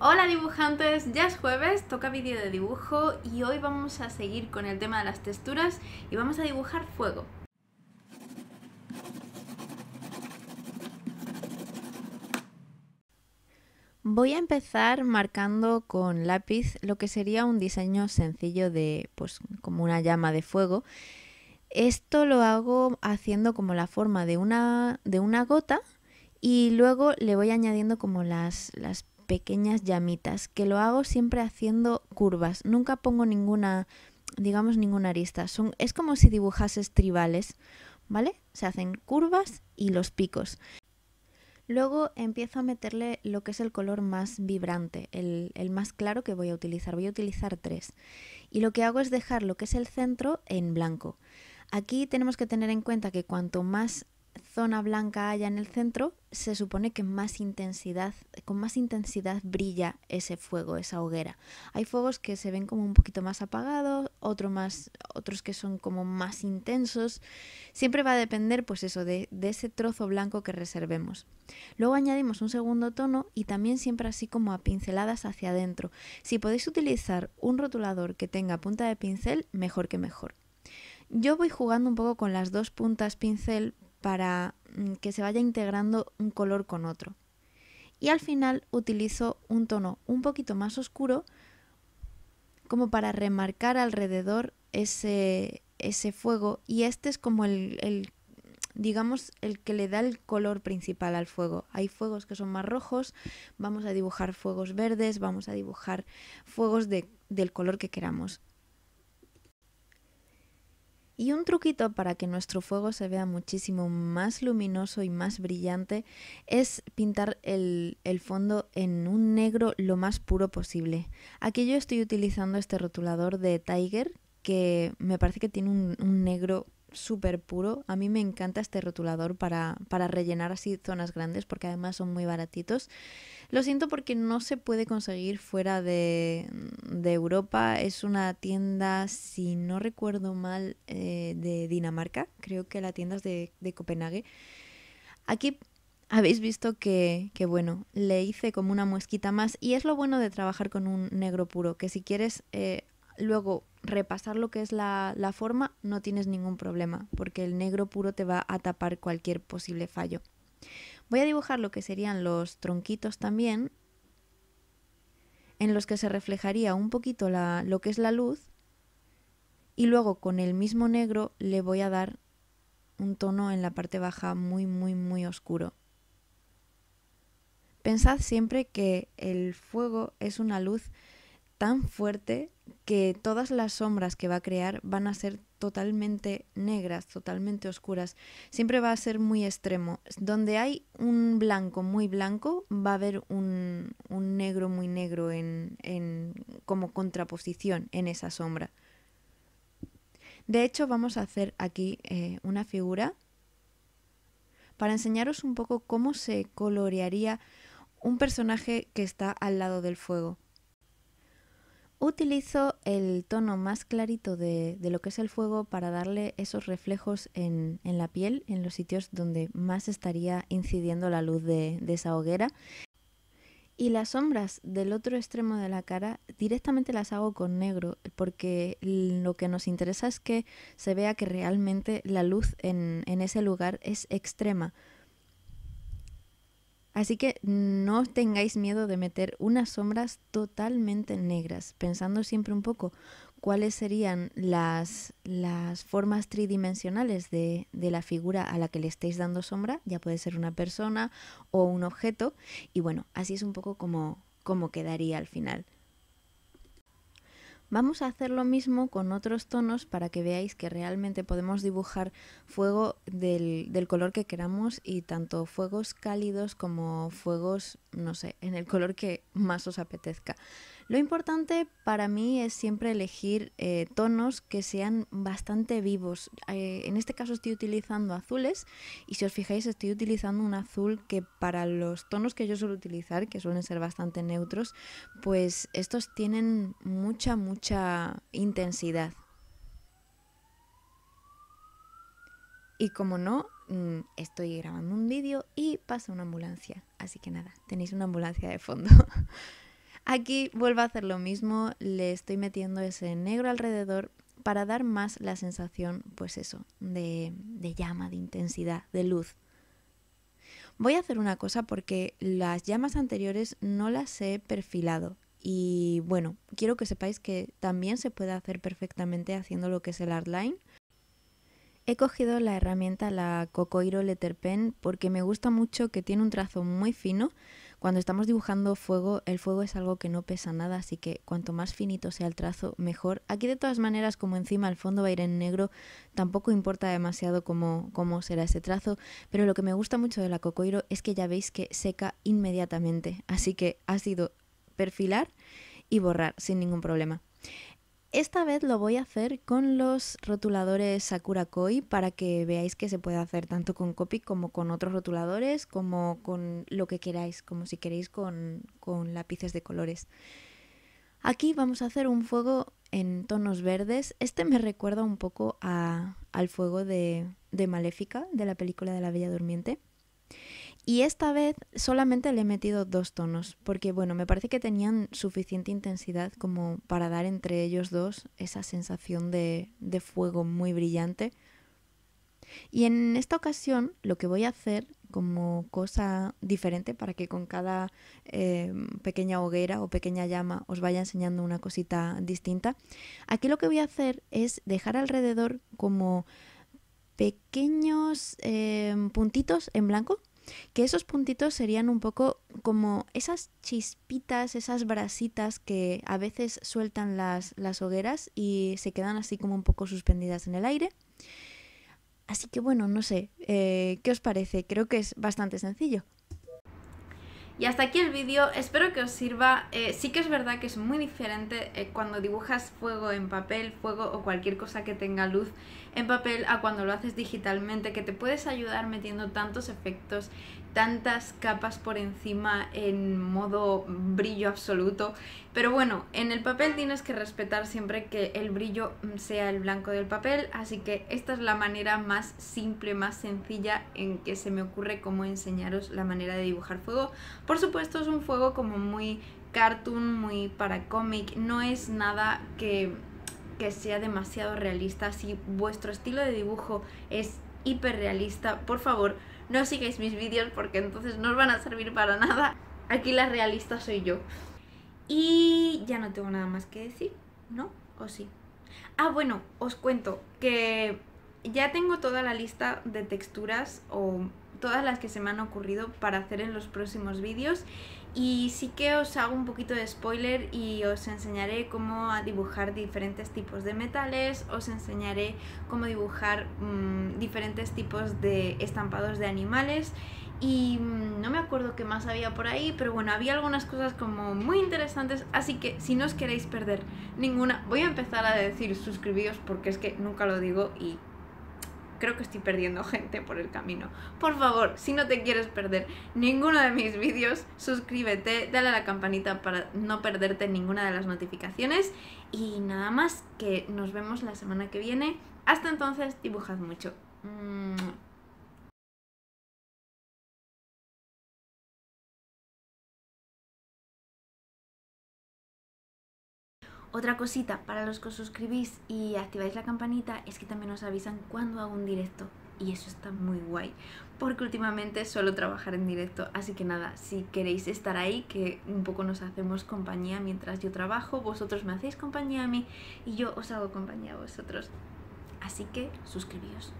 Hola dibujantes, ya es jueves, toca vídeo de dibujo y hoy vamos a seguir con el tema de las texturas y vamos a dibujar fuego. Voy a empezar marcando con lápiz lo que sería un diseño sencillo de pues como una llama de fuego. Esto lo hago haciendo como la forma de una, de una gota y luego le voy añadiendo como las, las pequeñas llamitas, que lo hago siempre haciendo curvas, nunca pongo ninguna, digamos, ninguna arista. Son, es como si dibujases tribales, ¿vale? Se hacen curvas y los picos. Luego empiezo a meterle lo que es el color más vibrante, el, más claro que voy a utilizar. Voy a utilizar tres. Y lo que hago es dejar lo que es el centro en blanco. Aquí tenemos que tener en cuenta que cuanto más zona blanca haya en el centro, se supone que más intensidad, con más intensidad brilla ese fuego, esa hoguera. Hay fuegos que se ven como un poquito más apagados, otro más, otros que son como más intensos. Siempre va a depender, pues eso, de, de ese trozo blanco que reservemos. Luego añadimos un segundo tono y también siempre así como a pinceladas hacia adentro. Si podéis utilizar un rotulador que tenga punta de pincel, mejor que mejor. Yo voy jugando un poco con las dos puntas pincel para mm, que se vaya integrando un color con otro. Y al final utilizo un tono un poquito más oscuro como para remarcar alrededor ese, fuego y este es como el, digamos, el que le da el color principal al fuego. Hay fuegos que son más rojos, vamos a dibujar fuegos verdes, vamos a dibujar fuegos del color que queramos. Y un truquito para que nuestro fuego se vea muchísimo más luminoso y más brillante es pintar el, fondo en un negro lo más puro posible. Aquí yo estoy utilizando este rotulador de Tiger que me parece que tiene un, un negro súper puro. A mí me encanta este rotulador para, rellenar así zonas grandes porque además son muy baratitos. Lo siento porque no se puede conseguir fuera de, de Europa. Es una tienda, si no recuerdo mal, eh, de Dinamarca. Creo que la tienda es de, Copenhague. Aquí habéis visto que, bueno, le hice como una muesquita más y es lo bueno de trabajar con un negro puro, que si quieres eh, luego repasar lo que es la, forma no tienes ningún problema, porque el negro puro te va a tapar cualquier posible fallo. Voy a dibujar lo que serían los tronquitos también, en los que se reflejaría un poquito la, lo que es la luz, y luego con el mismo negro le voy a dar un tono en la parte baja muy, muy, muy oscuro. Pensad siempre que el fuego es una luz tan fuerte que todas las sombras que va a crear van a ser totalmente negras, totalmente oscuras. Siempre va a ser muy extremo. Donde hay un blanco muy blanco, va a haber un, negro muy negro como contraposición en esa sombra. De hecho, vamos a hacer aquí eh, una figura para enseñaros un poco cómo se colorearía un personaje que está al lado del fuego utilizo el tono más clarito de, lo que es el fuego para darle esos reflejos en, la piel, en los sitios donde más estaría incidiendo la luz de, esa hoguera. Y las sombras del otro extremo de la cara directamente las hago con negro porque lo que nos interesa es que se vea que realmente la luz en ese lugar es extrema. Así que no tengáis miedo de meter unas sombras totalmente negras, pensando siempre un poco cuáles serían las, las formas tridimensionales de, de, la figura a la que le estéis dando sombra, ya puede ser una persona o un objeto, y bueno, así es un poco como, como quedaría al final. Vamos a hacer lo mismo con otros tonos para que veáis que realmente podemos dibujar fuego del, color que queramos y tanto fuegos cálidos como fuegos, no sé, en el color que más os apetezca. Lo importante para mí es siempre elegir eh, tonos que sean bastante vivos. Eh, en este caso estoy utilizando azules y si os fijáis estoy utilizando un azul que para los tonos que yo suelo utilizar, que suelen ser bastante neutros, pues estos tienen mucha, mucha intensidad. Y como no, mm, estoy grabando un vídeo y pasa una ambulancia. Así que nada, tenéis una ambulancia de fondo. Aquí vuelvo a hacer lo mismo, le estoy metiendo ese negro alrededor para dar más la sensación, pues eso, de, llama, de intensidad, de luz. Voy a hacer una cosa porque las llamas anteriores no las he perfilado, y bueno, quiero que sepáis que también se puede hacer perfectamente haciendo lo que es el artline. He cogido la herramienta la Cocoiro Letter Pen porque me gusta mucho que tiene un trazo muy fino, cuando estamos dibujando fuego, el fuego es algo que no pesa nada, así que cuanto más finito sea el trazo, mejor. Aquí de todas maneras, como encima el fondo va a ir en negro, tampoco importa demasiado cómo, será ese trazo, pero lo que me gusta mucho de la cocoiro es que ya veis que seca inmediatamente, así que ha sido perfilar y borrar sin ningún problema. Esta vez lo voy a hacer con los rotuladores Sakura Koi para que veáis que se puede hacer tanto con copy como con otros rotuladores, como con lo que queráis, como si queréis con, con lápices de colores. Aquí vamos a hacer un fuego en tonos verdes. Este me recuerda un poco al fuego de, de Maléfica, de la película de la Bella Durmiente. Y esta vez solamente le he metido dos tonos, porque bueno, me parece que tenían suficiente intensidad como para dar entre ellos dos esa sensación de, fuego muy brillante. Y en esta ocasión lo que voy a hacer como cosa diferente para que con cada eh, pequeña hoguera o pequeña llama os vaya enseñando una cosita distinta, aquí lo que voy a hacer es dejar alrededor como pequeños eh, puntitos en blanco que esos puntitos serían un poco como esas chispitas, esas brasitas que a veces sueltan las, hogueras y se quedan así como un poco suspendidas en el aire. Así que bueno, no sé, eh, ¿qué os parece? Creo que es bastante sencillo. Y hasta aquí el vídeo, espero que os sirva. Eh, sí que es verdad que es muy diferente eh, cuando dibujas fuego en papel, fuego o cualquier cosa que tenga luz en papel a cuando lo haces digitalmente, que te puedes ayudar metiendo tantos efectos tantas capas por encima en modo brillo absoluto. Pero bueno, en el papel tienes que respetar siempre que el brillo sea el blanco del papel, así que esta es la manera más simple, más sencilla en que se me ocurre cómo enseñaros la manera de dibujar fuego. Por supuesto es un fuego como muy cartoon, muy para cómic, no es nada que, sea demasiado realista. Si vuestro estilo de dibujo es hiperrealista, por favor no sigáis mis vídeos porque entonces no os van a servir para nada. Aquí la realista soy yo. Y ya no tengo nada más que decir, ¿no? ¿O sí? Ah, bueno, os cuento que ya tengo toda la lista de texturas o todas las que se me han ocurrido para hacer en los próximos vídeos y sí que os hago un poquito de spoiler y os enseñaré cómo dibujar diferentes tipos de metales, os enseñaré cómo dibujar mm, diferentes tipos de estampados de animales y mm, no me acuerdo qué más había por ahí, pero bueno, había algunas cosas como muy interesantes, así que si no os queréis perder ninguna, voy a empezar a decir suscribíos porque es que nunca lo digo y creo que estoy perdiendo gente por el camino. Por favor, si no te quieres perder ninguno de mis vídeos, suscríbete, dale a la campanita para no perderte ninguna de las notificaciones. Y nada más, que nos vemos la semana que viene. Hasta entonces, dibujad mucho. Otra cosita para los que os suscribís y activáis la campanita es que también os avisan cuando hago un directo y eso está muy guay porque últimamente suelo trabajar en directo así que nada, si queréis estar ahí que un poco nos hacemos compañía mientras yo trabajo, vosotros me hacéis compañía a mí y yo os hago compañía a vosotros así que suscribíos